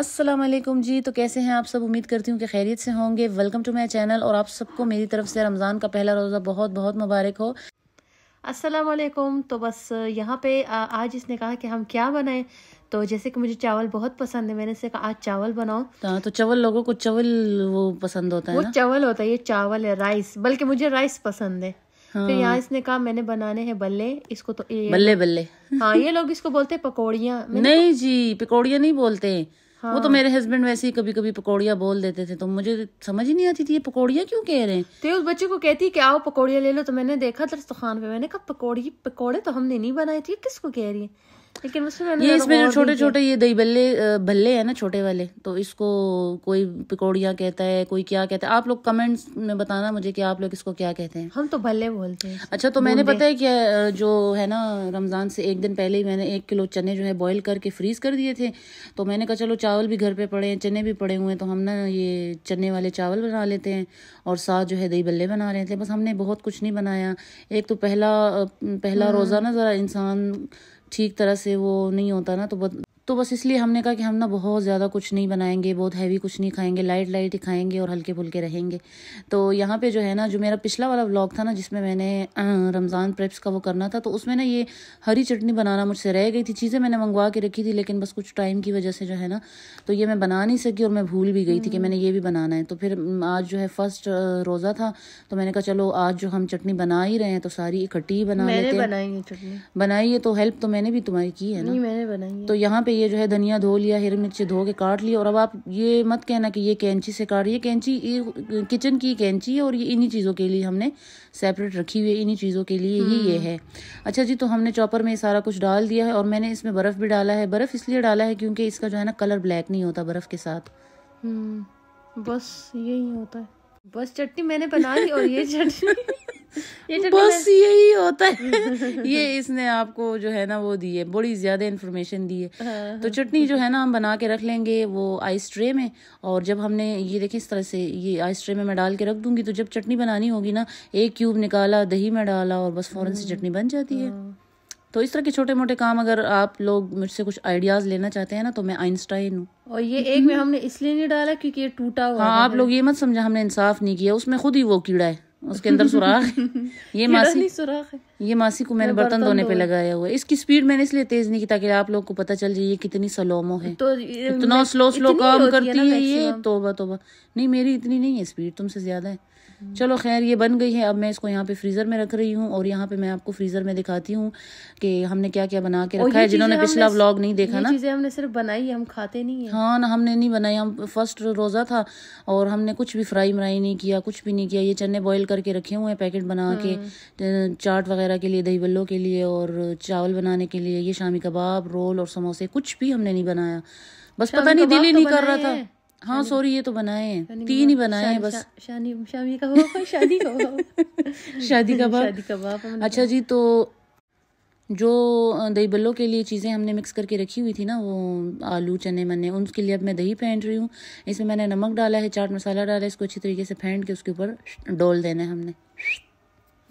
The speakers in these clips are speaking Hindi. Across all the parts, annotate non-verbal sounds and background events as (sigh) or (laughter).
असलम जी तो कैसे हैं आप सब उम्मीद करती हूँ कि खैरियत से होंगे वेलकम टू माई चैनल और आप सबको मेरी तरफ से रमज़ान का पहला रोज़ा बहुत बहुत मुबारक हो असलम तो बस यहाँ पे आज इसने कहा कि हम क्या बनाएं तो जैसे कि मुझे चावल बहुत पसंद है मैंने इसे कहा आज चावल बनाओ हाँ, तो चावल लोगों को चावल वो पसंद होता है वो ना? चावल होता है ये चावल है राइस बल्कि मुझे राइस पसंद है हाँ। फिर यहाँ इसने कहा मैंने बनाने हैं बल्ले इसको तो ये बल्ले बल्ले हाँ ये लोग इसको बोलते हैं पकौड़िया नहीं जी पकौड़िया नहीं बोलते हाँ। वो तो हाँ। मेरे हस्बैंड वैसे ही कभी कभी पकौड़िया बोल देते थे तो मुझे समझ ही नहीं आती थी ये पकौड़िया क्यों कह रहे हैं तो उस बच्चे को कहती कि आओ पकौड़िया ले लो तो मैंने देखा दस्तखान पे मैंने कहा पकौड़ी पकौड़े तो हमने नहीं बनाए थे किसको कह रही है लेकिन उसमें ये इसमें जो छोटे छोटे ये दही बल्ले भल्ले है ना छोटे वाले तो इसको कोई पिकौड़ियाँ कहता है कोई क्या कहता है आप लोग कमेंट्स में बताना मुझे कि आप लोग इसको क्या कहते हैं हम तो भल्ले बोलते हैं अच्छा तो मैंने पता है क्या जो है ना रमज़ान से एक दिन पहले ही मैंने एक किलो चने जो है बॉयल करके फ्रीज कर दिए थे तो मैंने कहा चलो चावल भी घर पे पड़े हैं चने भी पड़े हुए हैं तो हम ना ये चने वाले चावल बना लेते हैं और साथ जो है दही बल्ले बना रहे थे बस हमने बहुत कुछ नहीं बनाया एक तो पहला पहला हाँ। रोज़ा ना ज़रा इंसान ठीक तरह से वो नहीं होता ना तो बहुत तो बस इसलिए हमने कहा कि हम ना बहुत ज़्यादा कुछ नहीं बनाएंगे बहुत हैवी कुछ नहीं खाएंगे लाइट लाइट ही खाएंगे और हल्के फुल्के रहेंगे तो यहाँ पे जो है ना जो मेरा पिछला वाला व्लॉग था ना जिसमें मैंने रमज़ान प्रेप्स का वो करना था तो उसमें ना ये हरी चटनी बनाना मुझसे रह गई थी चीज़ें मैंने मंगवा के रखी थी लेकिन बस कुछ टाइम की वजह से जो है ना तो ये मैं बना नहीं सकी और मैं भूल भी गई थी कि हम्म। मैंने ये भी बनाना है तो फिर आज जो है फर्स्ट रोज़ा था तो मैंने कहा चलो आज जो हम चटनी बना ही रहे हैं तो सारी इकट्ठी ही बना लेते हैं बनाई है तो हेल्प तो मैंने भी तुम्हारी की है ना मैंने बनाई तो यहाँ पे पे ये जो है धनिया धो लिया हरी मिर्च धो के काट लिया और अब आप ये मत कहना कि ये कैंची से काट ये कैंची ये किचन की कैंची है और ये इन्हीं चीज़ों के लिए हमने सेपरेट रखी हुई है इन्हीं चीज़ों के लिए ही ये हम्म। है अच्छा जी तो हमने चॉपर में सारा कुछ डाल दिया है और मैंने इसमें बर्फ़ भी डाला है बर्फ़ इसलिए डाला है क्योंकि इसका जो है ना कलर ब्लैक नहीं होता बर्फ़ के साथ हम्म, बस यही होता है बस चटनी मैंने बना ली और ये चटनी तो बस यही होता है (laughs) ये इसने आपको जो है ना वो दी है बड़ी ज्यादा इन्फॉर्मेशन दी है हाँ, हाँ। तो चटनी जो है ना हम बना के रख लेंगे वो आइस ट्रे में और जब हमने ये देखे इस तरह से ये आइस ट्रे में मैं डाल के रख दूंगी तो जब चटनी बनानी होगी ना एक क्यूब निकाला दही में डाला और बस फ़ौरन से हाँ। चटनी बन जाती है तो इस तरह के छोटे मोटे काम अगर आप लोग मुझसे कुछ आइडियाज लेना चाहते हैं ना तो मैं आइंस्टाइन हूँ और ये एक में हमने इसलिए नहीं डाला क्योंकि ये टूटा हुआ हाँ आप लोग ये मत समझा हमने इंसाफ नहीं किया उसमें खुद ही वो कीड़ा है उसके अंदर सुराख ये मासी सुराख है ये मासी को मैंने बर्तन धोने पे लगाया हुआ है इसकी स्पीड मैंने इसलिए तेज नहीं की ताकि आप लोग को पता चल जाए ये कितनी सलोमो है तो इतना स्लो स्लो काम करती है ये तोबा तोबा नहीं मेरी इतनी नहीं है स्पीड तुमसे ज्यादा है चलो खैर ये बन गई है अब मैं इसको यहाँ पे फ्रीज़र में रख रही हूँ और यहाँ पे मैं आपको फ्रीज़र में दिखाती हूँ कि हमने क्या क्या बना के रखा है जिन्होंने पिछला व्लॉग नहीं देखा ना चीज़ें हमने सिर्फ बनाई हम खाते नहीं है हाँ ना हमने नहीं बनाई हम फर्स्ट रोज़ा था और हमने कुछ भी फ्राई मराई नहीं किया कुछ भी नहीं किया ये चने बॉयल करके रखे हुए हैं पैकेट बना के हम्म। चाट वगैरह वगैरह के लिए दही बल्लों के लिए और चावल बनाने के लिए ये शामी कबाब रोल और समोसे कुछ भी हमने नहीं बनाया बस पता नहीं दिल ही तो नहीं कर रहा था हाँ सॉरी ये तो बनाए हैं तीन ही बनाए हैं बस शादी (laughs) शादी कबाब कबाब अच्छा जी तो जो दही बल्लों के लिए चीज़ें हमने मिक्स करके रखी हुई थी ना वो आलू चने मने उनके लिए अब मैं दही फेंट रही हूँ इसमें मैंने नमक डाला है चाट मसाला डाला है इसको अच्छी तरीके से फेंट के उसके ऊपर डोल देना है हमने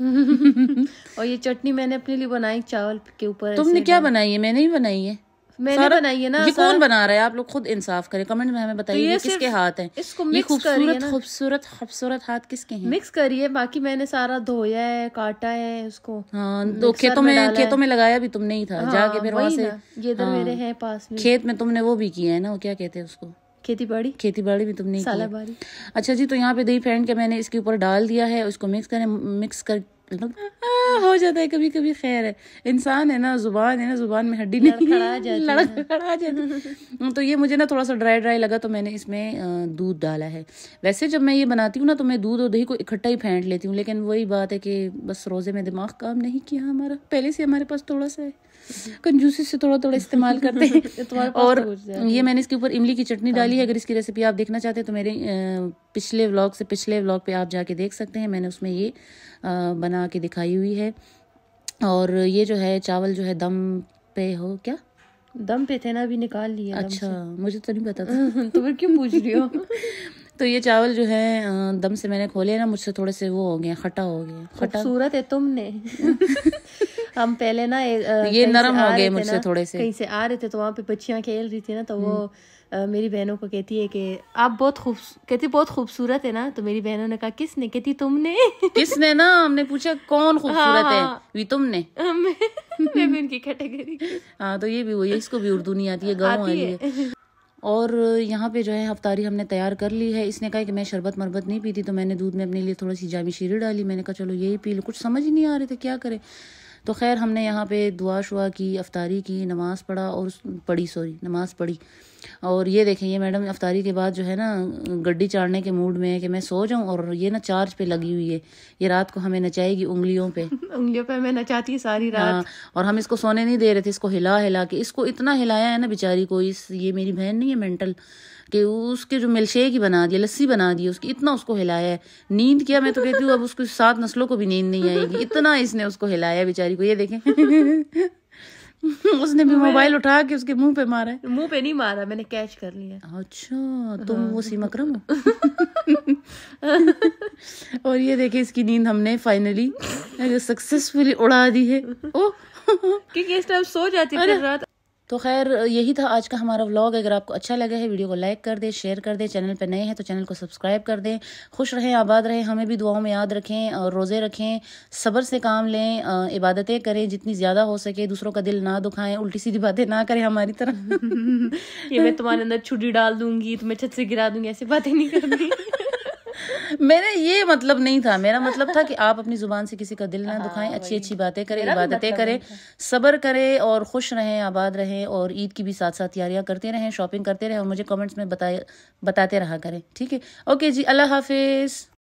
(laughs) और ये चटनी मैंने अपने लिए बनाई चावल के ऊपर तुमने क्या बनाई है मैंने ही बनाई है मैंने बनाई है ना ये कौन बना रहा है आप लोग खुद इंसाफ करें कमेंट में हमें बताइए तो किसके हाथ हैं इसको मिक्स खूबसूरत खूबसूरत खूबसूरत हाथ किसके हैं मिक्स करिए बाकी मैंने सारा धोया है काटा है उसको हाँ तो खेतों में, खेतों में लगाया भी तुमने ही था जाके हाँ, फिर वहाँ से ये मेरे हाँ। हैं पास खेत में तुमने वो भी किया है ना वो क्या कहते हैं उसको खेती बाड़ी खेती बाड़ी भी तुमने साला बाड़ी अच्छा जी तो यहाँ पे दही फेंट के मैंने इसके ऊपर डाल दिया है उसको मिक्स करें मिक्स कर मतलब, हो जाता है कभी कभी खैर है इंसान है ना जुबान है ना जुबान में हड्डी नहीं जाती (laughs) जाती तो ये मुझे ना थोड़ा सा ड्राई ड्राई लगा तो मैंने इसमें दूध डाला है वैसे जब मैं ये बनाती हूँ ना तो मैं दूध और दही को इकट्ठा ही फेंट लेती हूँ लेकिन वही बात है कि बस रोज़े में दिमाग काम नहीं किया हमारा पहले से हमारे पास थोड़ा सा है कंजूसी से थोड़ा थोड़ा (laughs) इस्तेमाल करते हैं और ये मैंने इसके ऊपर इमली की चटनी डाली है अगर इसकी रेसिपी आप देखना चाहते हैं तो मेरे पिछले व्लॉग से पिछले व्लॉग पे आप जाके देख सकते हैं मैंने उसमें ये बना के दिखाई हुई है और ये जो है चावल जो है दम पे हो क्या दम पे थे ना अभी निकाल लिया अच्छा मुझे तो नहीं पता था (laughs) तो फिर क्यों पूछ रही हो (laughs) तो ये चावल जो है दम से मैंने खोले ना मुझसे थोड़े से वो हो गए खट्टा हो गया खट्टा सूरत है तुमने हम पहले ना ये नरम हो गए मुझसे थोड़े से कहीं से आ रहे थे तो वहाँ पे बच्चियाँ खेल रही थी ना तो वो हम्म। मेरी बहनों को कहती है कि आप बहुत खूब कहती बहुत खूबसूरत है ना तो मेरी बहनों ने कहा किसने कहती तुमने (laughs) किसने ना हमने पूछा कौन हाँ, खूबसूरत हाँ, है (laughs) भी तुमने मैं कैटेगरी हाँ तो ये भी वही इसको भी उर्दू नहीं आती है गाँव आती है (laughs) और यहाँ पे जो है अफतारी हमने तैयार कर ली है इसने कहा कि मैं शरबत मरबत नहीं पीती तो मैंने दूध में अपने लिए थोड़ी सी जामी शीरी डाली मैंने कहा चलो यही पी लो कुछ समझ ही नहीं आ रहे थे क्या करें तो खैर हमने यहाँ पे दुआ शुआ की अफ्तारी की नमाज़ पढ़ा और पढ़ी सॉरी नमाज़ पढ़ी और ये देखें ये मैडम अफ्तारी के बाद जो है ना गड्डी चाड़ने के मूड में है कि मैं सो जाऊँ और ये ना चार्ज पे लगी हुई है ये रात को हमें नचाएगी उंगलियों पे (laughs) उंगलियों पे मैं नचाती है सारी रात हाँ और हम इसको सोने नहीं दे रहे थे इसको हिला हिला के इसको इतना हिलाया है ना बेचारी को इस ये मेरी बहन नहीं है मेंटल कि उसके जो मिल्कशेक ही बना दिया लस्सी बना दी उसकी इतना उसको हिलाया है नींद किया मैं तो कहती हूँ अब उसको सात नस्लों को भी नींद नहीं आएगी इतना इसने उसको हिलाया बेचारी को ये देखें (laughs) उसने भी मोबाइल उठा के उसके मुंह पे मारा है मुंह पे नहीं मारा मैंने कैच कर लिया अच्छा तुम वो सीमा मकर हो और ये देखे इसकी नींद हमने फाइनली सक्सेसफुली उड़ा दी है ओ (laughs) क्योंकि इस टाइम सो जाती है रात तो खैर यही था आज का हमारा व्लॉग अगर आपको अच्छा लगा है वीडियो को लाइक कर दें शेयर कर दें चैनल पर नए हैं तो चैनल को सब्सक्राइब कर दें खुश रहें आबाद रहें हमें भी दुआओं में याद रखें और रोज़े रखें सब्र से काम लें इबादतें करें जितनी ज़्यादा हो सके दूसरों का दिल ना दुखाएं उल्टी सीधी बातें ना करें हमारी तरह (laughs) ये मैं तुम्हारे अंदर छुट्टी डाल दूंगी तुम्हें छत से गिरा दूंगी ऐसी बातें नहीं करनी (laughs) मेरा ये मतलब नहीं था मेरा मतलब था कि आप अपनी जुबान से किसी का दिल ना हाँ, दुखाएं अच्छी अच्छी बातें करें इबादतें मतलब करें सब्र करें और खुश रहें आबाद रहें और ईद की भी साथ साथ तैयारियां करते रहें शॉपिंग करते रहें और मुझे कमेंट्स में बताए बताते रहा करें ठीक है ओके जी अल्लाह हाफिज़